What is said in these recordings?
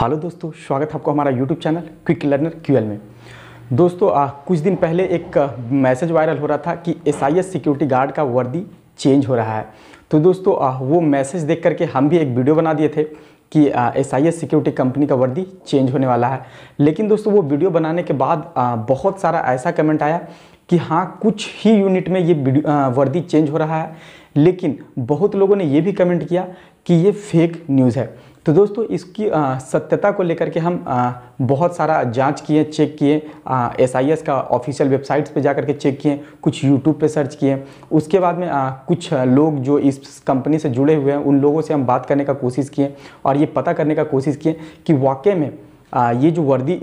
hello दोस्तों स्वागत है आपको हमारा YouTube channel quick learner QL में दोस्तों आ, कुछ दिन पहले एक मैसेज वायरल हो रहा था कि एस सिक्योरिटी गार्ड का वर्दी चेंज हो रहा है तो दोस्तों आ, वो मैसेज देख करके हम भी एक वीडियो बना दिए थे कि S I S security company का वर्दी चेंज होने वाला है लेकिन दोस्तों वो वीडियो बनाने के बाद आ, बहुत सारा ऐसा कमेंट आया कि हाँ कुछ ही यूनिट में ये वर्दी चेंज हो रहा है लेकिन बहुत लोगों ने ये भी कमेंट किया कि ये फेक न्यूज़ है तो दोस्तों इसकी आ, सत्यता को लेकर के हम आ, बहुत सारा जांच किए चेक किए एस आई एस का ऑफिशियल वेबसाइट्स पे जा करके के चेक किए कुछ यूट्यूब पे सर्च किए उसके बाद में आ, कुछ लोग जो इस कंपनी से जुड़े हुए हैं उन लोगों से हम बात करने का कोशिश किए और ये पता करने का कोशिश किए कि वाकई में आ, ये जो वर्दी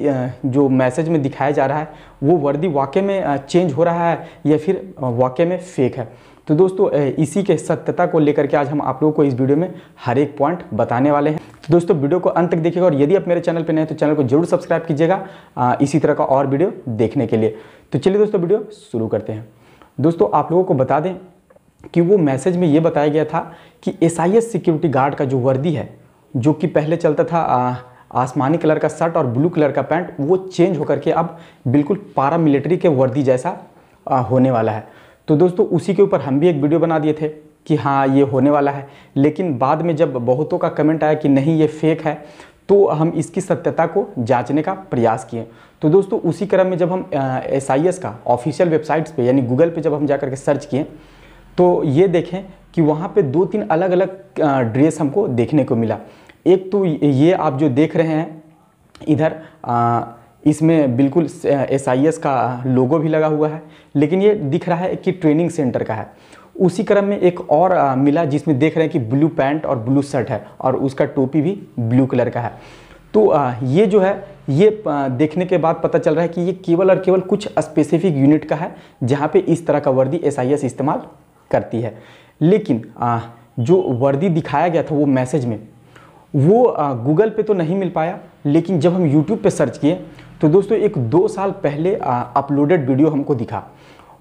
जो मैसेज में दिखाया जा रहा है वो वर्दी वाकई में चेंज हो रहा है या फिर वाकई में फेक है तो दोस्तों इसी के सत्यता को लेकर के आज हम आप लोगों को इस वीडियो में हर एक पॉइंट बताने वाले हैं तो दोस्तों वीडियो को अंत तक देखिएगा और यदि आप मेरे चैनल पर नए तो चैनल को जरूर सब्सक्राइब कीजिएगा इसी तरह का और वीडियो देखने के लिए तो चलिए दोस्तों वीडियो शुरू करते हैं दोस्तों आप लोगों को बता दें कि वो मैसेज में ये बताया गया था कि एस सिक्योरिटी गार्ड का जो वर्दी है जो कि पहले चलता था आसमानी कलर का शर्ट और ब्लू कलर का पैंट वो चेंज होकर के अब बिल्कुल पारा मिलिट्री के वर्दी जैसा होने वाला है तो दोस्तों उसी के ऊपर हम भी एक वीडियो बना दिए थे कि हाँ ये होने वाला है लेकिन बाद में जब बहुतों का कमेंट आया कि नहीं ये फेक है तो हम इसकी सत्यता को जांचने का प्रयास किए तो दोस्तों उसी क्रम में जब हम एस आई एस का ऑफिशियल वेबसाइट्स पे यानी गूगल पे जब हम जा के सर्च किए तो ये देखें कि वहाँ पे दो तीन अलग अलग ड्रेस हमको देखने को मिला एक तो ये आप जो देख रहे हैं इधर आ, इसमें बिल्कुल एस आई एस का लोगो भी लगा हुआ है लेकिन ये दिख रहा है कि ट्रेनिंग सेंटर का है उसी क्रम में एक और मिला जिसमें देख रहे हैं कि ब्लू पैंट और ब्लू शर्ट है और उसका टोपी भी ब्लू कलर का है तो ये जो है ये देखने के बाद पता चल रहा है कि ये केवल और केवल कुछ स्पेसिफिक यूनिट का है जहाँ पे इस तरह का वर्दी एस इस्तेमाल करती है लेकिन जो वर्दी दिखाया गया था वो मैसेज में वो गूगल पे तो नहीं मिल पाया लेकिन जब हम यूट्यूब पे सर्च किए तो दोस्तों एक दो साल पहले अपलोडेड वीडियो हमको दिखा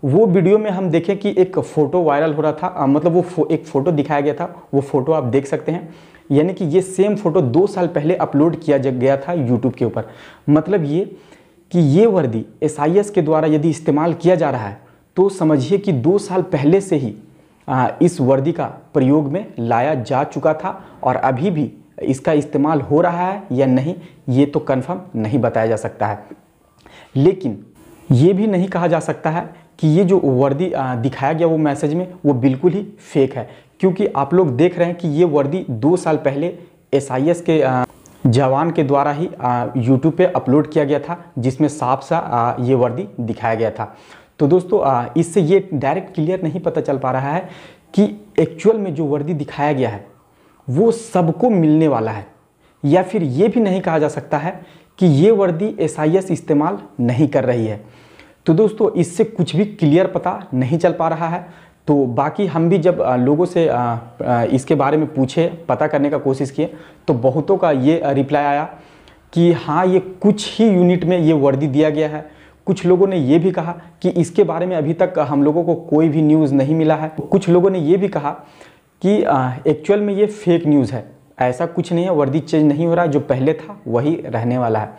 वो वीडियो में हम देखें कि एक फ़ोटो वायरल हो रहा था आ, मतलब वो फो, एक फ़ोटो दिखाया गया था वो फ़ोटो आप देख सकते हैं यानी कि ये सेम फ़ोटो दो साल पहले अपलोड किया गया था यूट्यूब के ऊपर मतलब ये कि ये वर्दी एस के द्वारा यदि इस्तेमाल किया जा रहा है तो समझिए कि दो साल पहले से ही आ, इस वर्दी का प्रयोग में लाया जा चुका था और अभी भी इसका इस्तेमाल हो रहा है या नहीं ये तो कन्फर्म नहीं बताया जा सकता है लेकिन ये भी नहीं कहा जा सकता है कि ये जो वर्दी दिखाया गया वो मैसेज में वो बिल्कुल ही फेक है क्योंकि आप लोग देख रहे हैं कि ये वर्दी दो साल पहले एस के जवान के द्वारा ही यूट्यूब पे अपलोड किया गया था जिसमें साफ सा ये वर्दी दिखाया गया था तो दोस्तों इससे ये डायरेक्ट क्लियर नहीं पता चल पा रहा है कि एक्चुअल में जो वर्दी दिखाया गया है वो सबको मिलने वाला है या फिर ये भी नहीं कहा जा सकता है कि ये वर्दी एस इस्तेमाल नहीं कर रही है तो दोस्तों इससे कुछ भी क्लियर पता नहीं चल पा रहा है तो बाकी हम भी जब लोगों से इसके बारे में पूछे पता करने का कोशिश किए तो बहुतों का ये रिप्लाई आया कि हाँ ये कुछ ही यूनिट में ये वर्दी दिया गया है कुछ लोगों ने ये भी कहा कि इसके बारे में अभी तक हम लोगों को कोई भी न्यूज़ नहीं मिला है कुछ लोगों ने ये भी कहा कि एक्चुअल में ये फेक न्यूज़ है ऐसा कुछ नहीं है वर्दी चेंज नहीं हो रहा जो पहले था वही रहने वाला है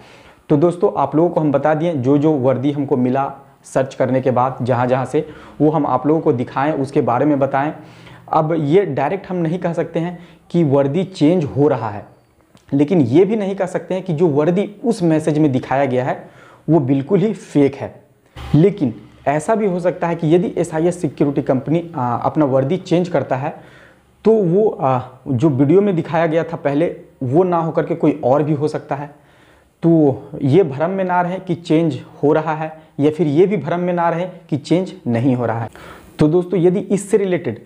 तो दोस्तों आप लोगों को हम बता दिए जो जो वर्दी हमको मिला सर्च करने के बाद जहाँ जहाँ से वो हम आप लोगों को दिखाएं उसके बारे में बताएं अब ये डायरेक्ट हम नहीं कह सकते हैं कि वर्दी चेंज हो रहा है लेकिन ये भी नहीं कह सकते हैं कि जो वर्दी उस मैसेज में दिखाया गया है वो बिल्कुल ही फेक है लेकिन ऐसा भी हो सकता है कि यदि एस आई सिक्योरिटी कंपनी अपना वर्दी चेंज करता है तो वो आ, जो वीडियो में दिखाया गया था पहले वो ना होकर के कोई और भी हो सकता है तो ये भ्रम में ना रहे कि चेंज हो रहा है या फिर ये भी भ्रम में ना रहे कि चेंज नहीं हो रहा है तो दोस्तों यदि इससे related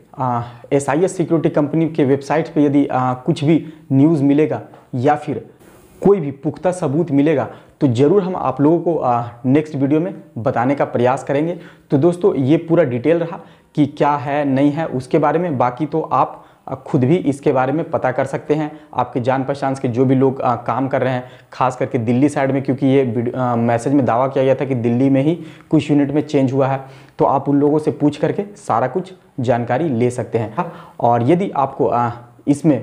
S I S security company के वेबसाइट पे यदि आ, कुछ भी न्यूज़ मिलेगा या फिर कोई भी पुख्ता सबूत मिलेगा तो ज़रूर हम आप लोगों को नेक्स्ट वीडियो में बताने का प्रयास करेंगे तो दोस्तों ये पूरा डिटेल रहा कि क्या है नहीं है उसके बारे में बाकी तो आप खुद भी इसके बारे में पता कर सकते हैं आपके जान पहचान के जो भी लोग आ, काम कर रहे हैं खास करके दिल्ली साइड में क्योंकि ये मैसेज में दावा किया गया था कि दिल्ली में ही कुछ यूनिट में चेंज हुआ है तो आप उन लोगों से पूछ करके सारा कुछ जानकारी ले सकते हैं और यदि आपको आ, इसमें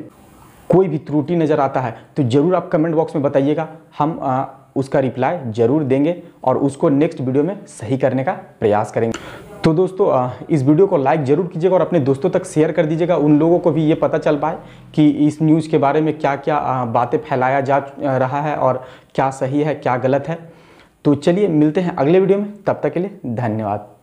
कोई भी त्रुटि नज़र आता है तो ज़रूर आप कमेंट बॉक्स में बताइएगा हम आ, उसका रिप्लाई ज़रूर देंगे और उसको नेक्स्ट वीडियो में सही करने का प्रयास करेंगे तो दोस्तों इस वीडियो को लाइक ज़रूर कीजिएगा और अपने दोस्तों तक शेयर कर दीजिएगा उन लोगों को भी ये पता चल पाए कि इस न्यूज़ के बारे में क्या क्या बातें फैलाया जा रहा है और क्या सही है क्या गलत है तो चलिए मिलते हैं अगले वीडियो में तब तक के लिए धन्यवाद